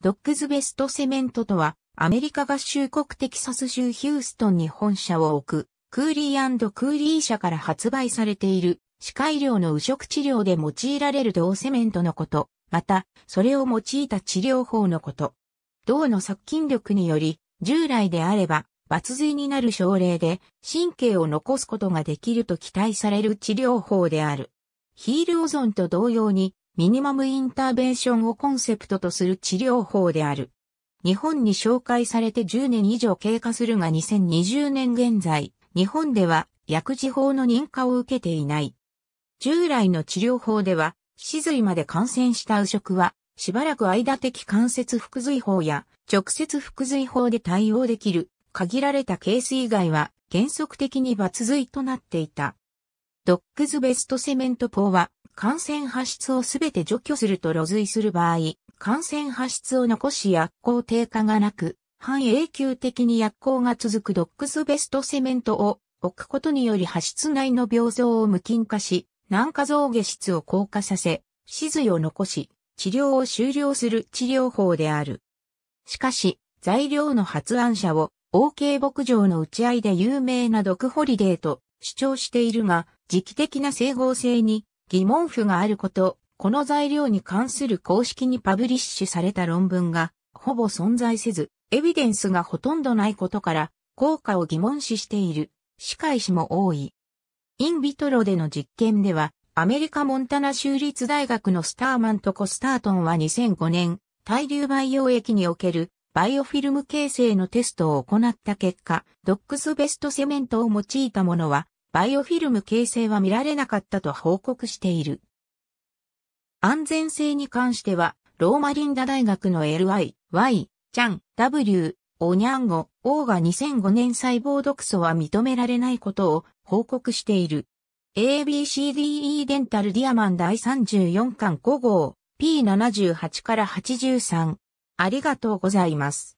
ドッグズベストセメントとは、アメリカ合衆国テキサス州ヒューストンに本社を置く、クーリークーリー社から発売されている、歯科医療の右食治療で用いられる銅セメントのこと、また、それを用いた治療法のこと。銅の殺菌力により、従来であれば、抜髄になる症例で、神経を残すことができると期待される治療法である。ヒールオゾンと同様に、ミニマムインターベンションをコンセプトとする治療法である。日本に紹介されて10年以上経過するが2020年現在、日本では薬事法の認可を受けていない。従来の治療法では、死髄まで感染した右食は、しばらく間的関節腹髄法や直接腹髄法で対応できる限られたケース以外は原則的に抜髄となっていた。ドックズベストセメント法は感染発出をすべて除去すると露随する場合、感染発出を残し薬効低下がなく、半永久的に薬効が続くドックスベストセメントを置くことにより発出内の病像を無菌化し、軟化増下質を硬化させ、死髄を残し、治療を終了する治療法である。しかし、材料の発案者を OK 牧場の打ち合いで有名な毒ホリデーと主張しているが、時期的な整合性に疑問符があること、この材料に関する公式にパブリッシュされた論文がほぼ存在せず、エビデンスがほとんどないことから、効果を疑問視している、歯科医師も多い。インビトロでの実験では、アメリカモンタナ州立大学のスターマンとコスタートンは2005年、対流培養液におけるバイオフィルム形成のテストを行った結果、ドックスベストセメントを用いたものはバイオフィルム形成は見られなかったと報告している。安全性に関しては、ローマリンダ大学の LY、Y、チャン、W、オニャンゴ、O が2005年細胞毒素は認められないことを報告している。ABCDE デンタルディアマン第34巻5号 P78 から83。ありがとうございます。